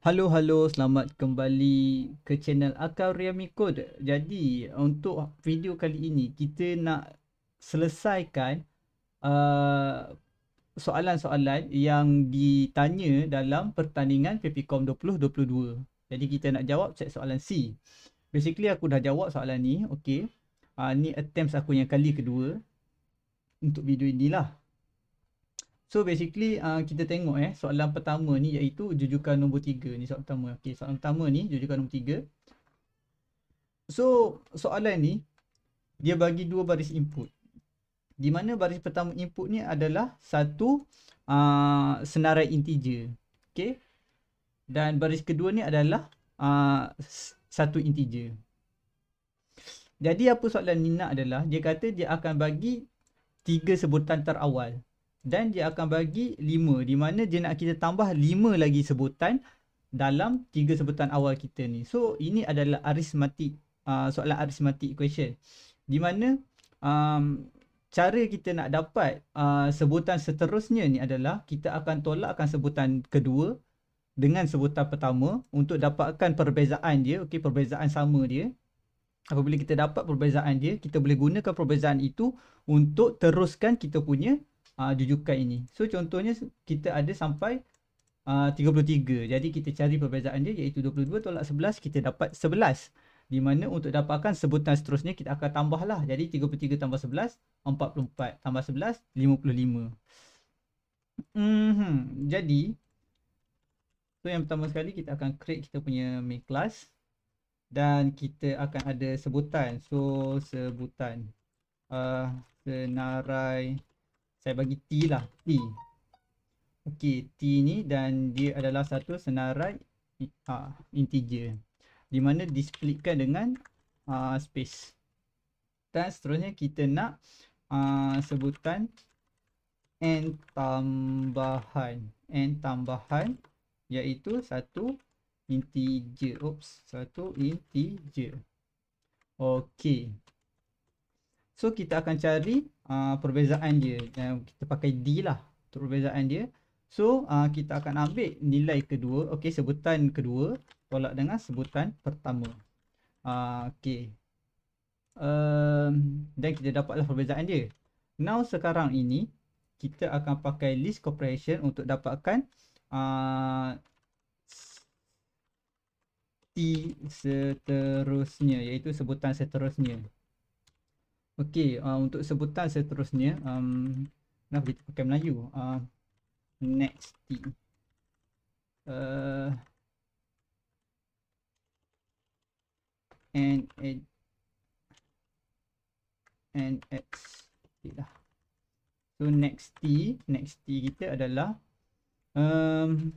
Halo halo selamat kembali ke channel Akariami Code. Jadi untuk video kali ini kita nak selesaikan uh, soalan-soalan uh, yang ditanya dalam pertandingan PPKom 2022. Jadi kita nak jawab set soalan C. Basically aku dah jawab soalan ni, okey. Ah uh, ni attempts aku yang kali kedua untuk video inilah. So basically uh, kita tengok eh soalan pertama ni iaitu jujukan nombor tiga ni soalan pertama. okay? soalan pertama ni jujukan nombor tiga. So soalan ni dia bagi dua baris input. Di mana baris pertama input ni adalah satu uh, senarai integer. okay? Dan baris kedua ni adalah uh, satu integer. Jadi apa soalan ni nak adalah dia kata dia akan bagi tiga sebutan terawal dan dia akan bagi 5 di mana dia nak kita tambah 5 lagi sebutan dalam 3 sebutan awal kita ni. So ini adalah aritmatik uh, soalan aritmatik equation di mana um, cara kita nak dapat uh, sebutan seterusnya ni adalah kita akan tolakkan sebutan kedua dengan sebutan pertama untuk dapatkan perbezaan dia, okey perbezaan sama dia. Apabila kita dapat perbezaan dia, kita boleh gunakan perbezaan itu untuk teruskan kita punya uh, jujukan ini. So contohnya kita ada sampai ah, uh, 33. Jadi kita cari perbezaan dia iaitu 22 tolak 11 kita dapat 11. Di mana untuk dapatkan sebutan seterusnya kita akan tambahlah. Jadi 33 tambah 11 44 tambah 11 55. Hmm, jadi So yang pertama sekali kita akan create kita punya main class dan kita akan ada sebutan. So sebutan uh, senarai saya bagi T lah T Okey T ni dan dia adalah satu senarai uh, integer di mana displitkan dengan uh, space dan seterusnya kita nak uh, sebutan n tambahan n tambahan iaitu satu integer oops satu integer okey so kita akan cari Ah, perbezaan dia yang kita pakai D lah untuk perbezaan dia so uh, kita akan ambil nilai kedua ok sebutan kedua tolak dengan sebutan pertama uh, ah, ok ehm, dan um, kita dapatlah perbezaan dia now sekarang ini kita akan pakai list compression untuk dapatkan uh, T seterusnya iaitu sebutan seterusnya Okey, uh, untuk sebutan seterusnya, um, nak kita pakai Melayu. Uh, next T. Uh, N A N X lah. So next T, next T kita adalah um,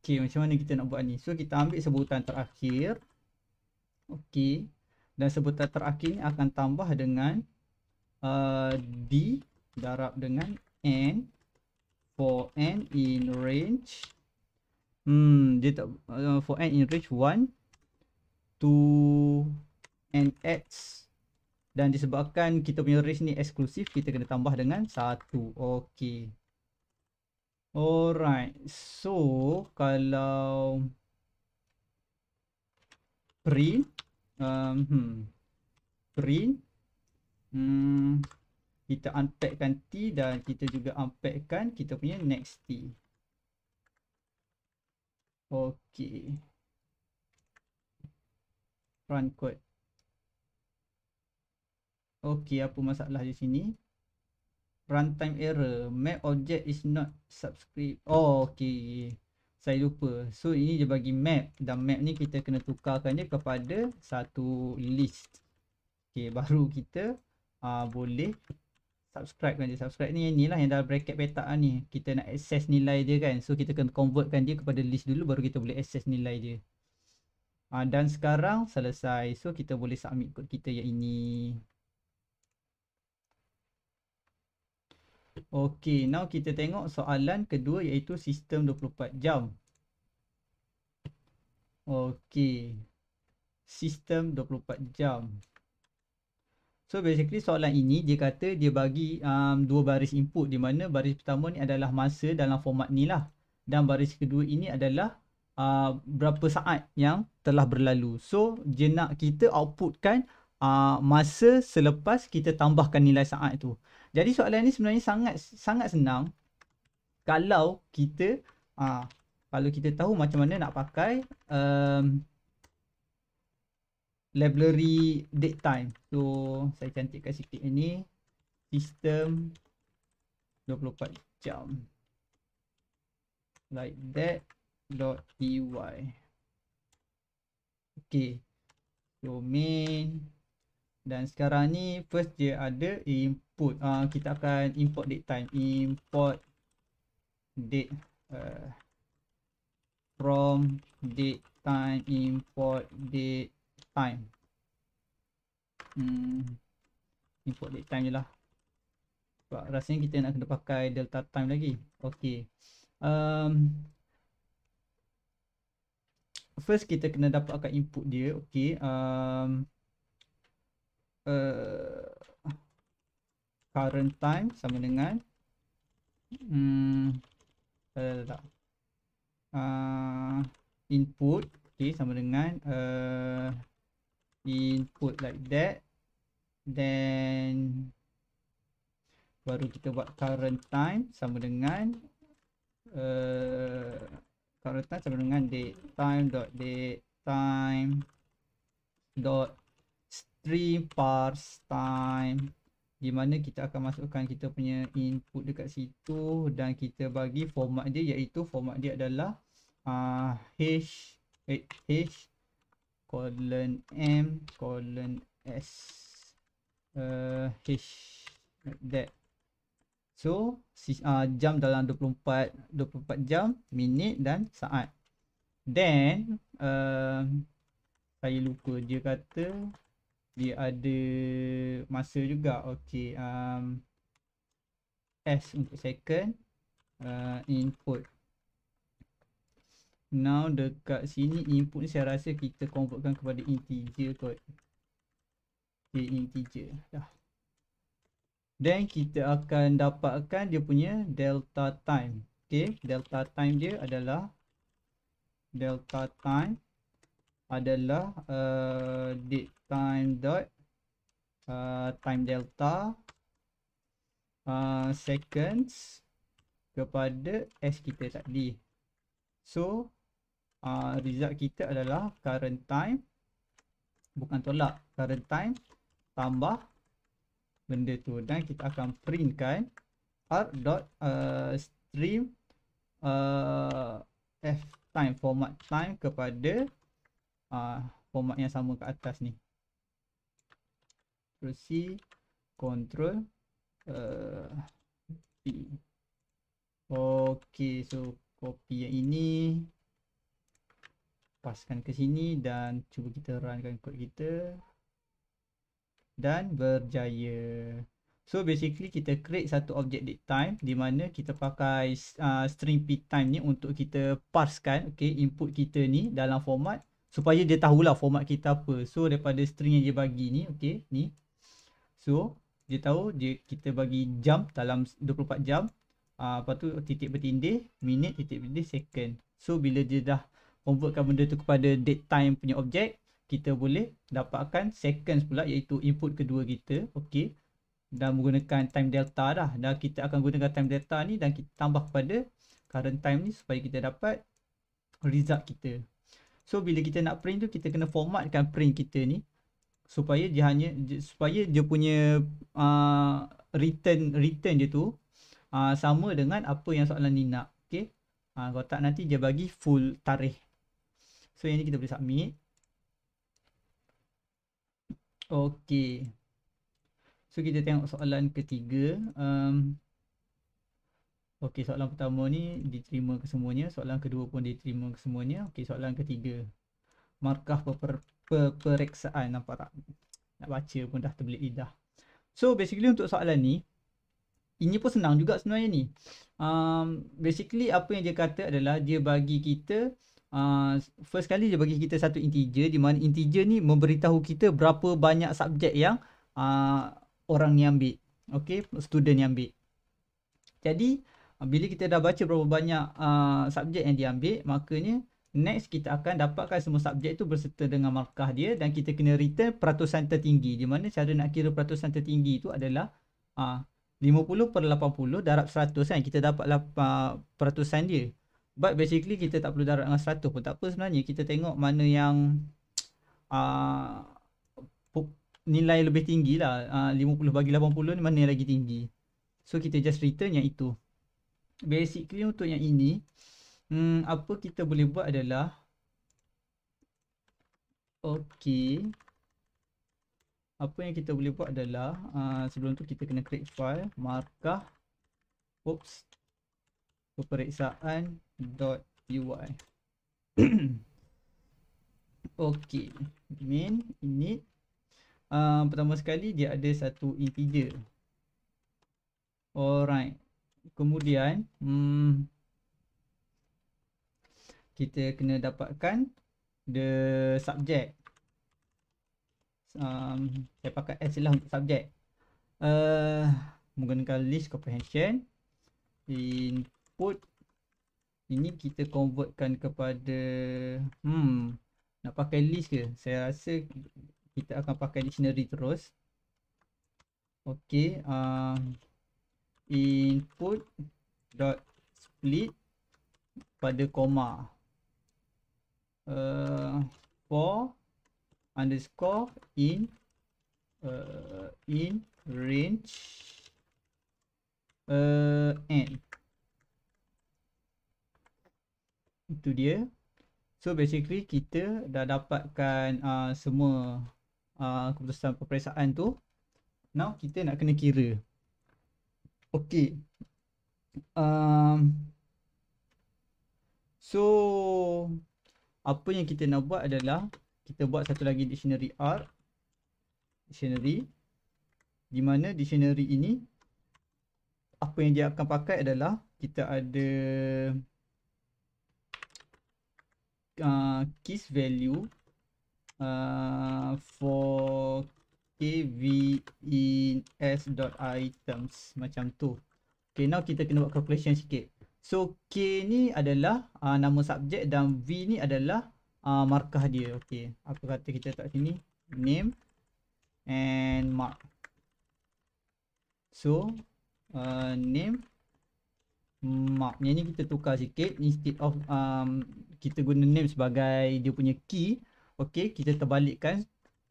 Okay, macam mana kita nak buat ni? So kita ambil sebutan terakhir Okay, dan sebutan terakhir ni akan tambah dengan uh, D darab dengan N for N in range hmm dia tak, uh, for N in range 1 to N X dan disebabkan kita punya range ni eksklusif kita kena tambah dengan 1 Okay, alright so kalau print um, hmm, print hmm, kita unpackkan T dan kita juga unpackkan kita punya next T ok run code ok apa masalah di sini runtime error map object is not subscribe oh, ok saya lupa. So ini dia bagi map dan map ni kita kena tukarkan dia kepada satu list. Okey, baru kita uh, boleh subscribe kan dia. Subscribe ni ni lah yang dalam bracket petak ni. Kita nak access nilai dia kan. So kita kena convertkan dia kepada list dulu baru kita boleh access nilai dia. Uh, dan sekarang selesai. So kita boleh submit kod kita yang ini. Okey, now kita tengok soalan kedua iaitu sistem 24 jam. Okey. Sistem 24 jam. So basically soalan ini dia kata dia bagi um, dua baris input di mana baris pertama ni adalah masa dalam format ni lah. Dan baris kedua ini adalah uh, berapa saat yang telah berlalu. So dia nak kita outputkan uh, masa selepas kita tambahkan nilai saat tu. Jadi soalan ni sebenarnya sangat sangat senang kalau kita ah kalau kita tahu macam mana nak pakai um, library date time. So saya cantikkan sikit ini system 24 jam. Like that dot py. E okay. So dan sekarang ni first dia ada input uh, kita akan import date time import date uh, from date time import date time hmm. import date time je lah sebab rasanya kita nak kena pakai delta time lagi ok um, first kita kena dapatkan input dia ok um, uh, current time sama dengan hmm Uh, input okey sama dengan uh, input like that then baru kita buat current time sama dengan uh, current time sama dengan date time dot date time dot three parts time di mana kita akan masukkan kita punya input dekat situ dan kita bagi format dia iaitu format dia adalah uh, h eh, h colon m colon s uh, h like that so uh, jam dalam 24 24 jam minit dan saat then uh, saya lupa dia kata dia ada masa juga okey um s untuk second uh, input now dekat sini input ni saya rasa kita convertkan kepada integer kot dia okay, integer dah then kita akan dapatkan dia punya delta time okey delta time dia adalah delta time adalah uh, date time dot uh, time delta uh, seconds kepada s kita tadi. So uh, result kita adalah current time bukan tolak current time tambah benda tu dan kita akan printkan r dot uh, stream uh, f time format time kepada uh, format yang sama kat atas ni Ctrl C Ctrl uh, eh, P Ok so copy yang ini Paskan ke sini dan cuba kita runkan kod kita Dan berjaya So basically kita create satu objek date time di mana kita pakai uh, string p time ni untuk kita parsekan, okay, input kita ni dalam format supaya dia tahulah format kita apa so daripada string yang dia bagi ni okey ni so dia tahu dia kita bagi jam dalam 24 jam uh, lepas tu titik bertindih minit titik bertindih second so bila dia dah convertkan benda tu kepada date time punya objek kita boleh dapatkan seconds pula iaitu input kedua kita okey dan menggunakan time delta dah dan kita akan gunakan time delta ni dan kita tambah kepada current time ni supaya kita dapat result kita So bila kita nak print tu kita kena formatkan print kita ni supaya dia hanya supaya dia punya uh, return return dia tu uh, sama dengan apa yang soalan ni nak. Okey. Ah uh, kalau tak nanti dia bagi full tarikh. So yang ni kita boleh submit. Okey. So kita tengok soalan ketiga. Um, Okey, soalan pertama ni diterima kesemuanya. Soalan kedua pun diterima kesemuanya. Okey, soalan ketiga. Markah peperiksaan, nampak tak? Nak baca pun dah terbelit lidah. So, basically untuk soalan ni, ini pun senang juga sebenarnya ni. Um, basically, apa yang dia kata adalah dia bagi kita, uh, first kali dia bagi kita satu integer di mana integer ni memberitahu kita berapa banyak subjek yang uh, orang ni ambil. Okay, student ni ambil. Jadi, Ah, bila kita dah baca berapa banyak uh, subjek yang diambil makanya next kita akan dapatkan semua subjek itu berserta dengan markah dia dan kita kena return peratusan tertinggi di mana cara nak kira peratusan tertinggi itu adalah ah, uh, 50 per 80 darab 100 kan kita dapat uh, peratusan dia but basically kita tak perlu darab dengan 100 pun tak apa sebenarnya kita tengok mana yang uh, nilai lebih tinggi lah uh, 50 bagi 80 ni mana yang lagi tinggi so kita just return yang itu basically untuk yang ini hmm, apa kita boleh buat adalah okey apa yang kita boleh buat adalah uh, sebelum tu kita kena create file markah oops dot peperiksaan.py okey main ini uh, ah, pertama sekali dia ada satu integer alright kemudian hmm, kita kena dapatkan the subject um, saya pakai S lah untuk subject uh, menggunakan list comprehension input ini kita convertkan kepada hmm nak pakai list ke? saya rasa kita akan pakai dictionary terus Okay, uh, um, input dot split pada koma uh, for underscore in uh, in range uh, n itu dia so basically kita dah dapatkan uh, semua uh, keputusan peperiksaan tu now kita nak kena kira Okay. Um, so, apa yang kita nak buat adalah kita buat satu lagi dictionary R. Dictionary. Di mana dictionary ini, apa yang dia akan pakai adalah kita ada uh, kiss value uh, for AVES.items macam tu. Okay, now kita kena buat calculation sikit. So, K ni adalah uh, nama subjek dan V ni adalah uh, markah dia. Okay, apa kata kita letak sini. Name and mark. So, uh, name mark. Yang ni kita tukar sikit. Instead of um, kita guna name sebagai dia punya key. Okay, kita terbalikkan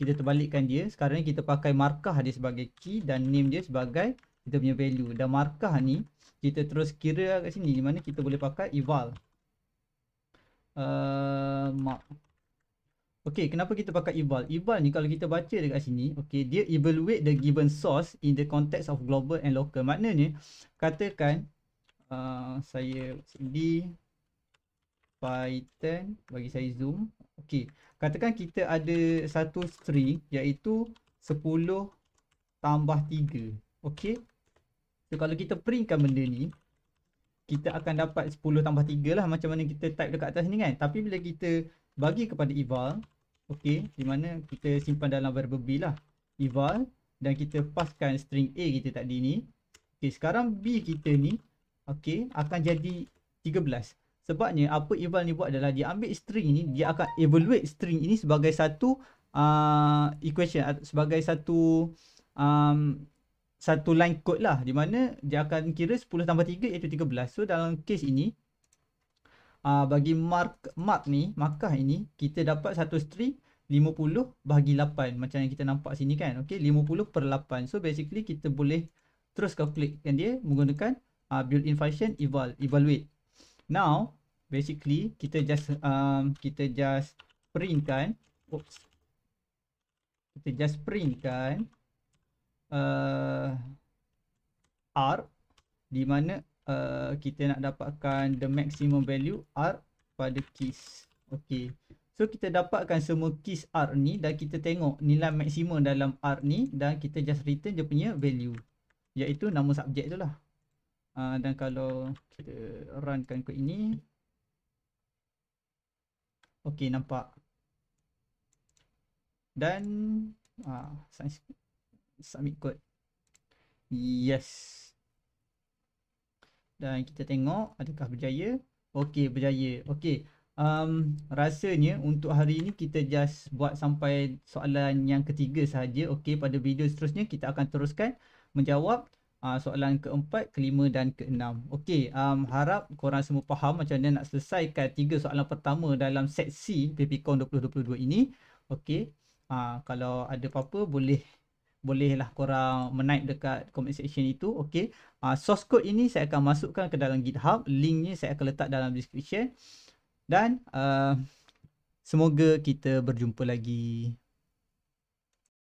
kita terbalikkan dia sekarang ni kita pakai markah dia sebagai key dan name dia sebagai kita punya value dan markah ni kita terus kira kat sini di mana kita boleh pakai eval uh, mark Okay, kenapa kita pakai eval? Eval ni kalau kita baca dekat sini, okay, dia evaluate the given source in the context of global and local. Maknanya, katakan uh, saya di Python, bagi saya zoom. Okay, Katakan kita ada satu string iaitu 10 tambah 3. Okey. So kalau kita printkan benda ni, kita akan dapat 10 tambah 3 lah macam mana kita type dekat atas ni kan. Tapi bila kita bagi kepada eval, okey, di mana kita simpan dalam variable B lah. Eval dan kita paskan string A kita tadi ni. Okey, sekarang B kita ni, okey, akan jadi 13. Sebabnya apa eval ni buat adalah dia ambil string ini, dia akan evaluate string ini sebagai satu uh, equation sebagai satu um, satu line code lah di mana dia akan kira 10 tambah 3 iaitu 13. So dalam case ini uh, bagi mark mark ni, markah ini kita dapat satu string 50 bahagi 8 macam yang kita nampak sini kan. Okey, 50 per 8. So basically kita boleh terus calculate kan dia menggunakan uh, built-in function eval evaluate now basically kita just um, kita just print oops kita just print uh, R di mana uh, kita nak dapatkan the maximum value R pada keys okay so kita dapatkan semua keys R ni dan kita tengok nilai maksimum dalam R ni dan kita just return je punya value iaitu nama subjek tu lah uh, dan kalau kita runkan kod ini okey nampak dan uh, submit kod yes dan kita tengok adakah berjaya okey berjaya okey um, rasanya untuk hari ini kita just buat sampai soalan yang ketiga sahaja okey pada video seterusnya kita akan teruskan menjawab uh, soalan keempat, kelima dan keenam. Okey, um, harap korang semua faham macam mana nak selesaikan tiga soalan pertama dalam seksi C 2022 ini. Okey, uh, kalau ada apa-apa boleh bolehlah korang menaip dekat comment section itu. Okey, uh, source code ini saya akan masukkan ke dalam GitHub. Linknya saya akan letak dalam description. Dan uh, semoga kita berjumpa lagi.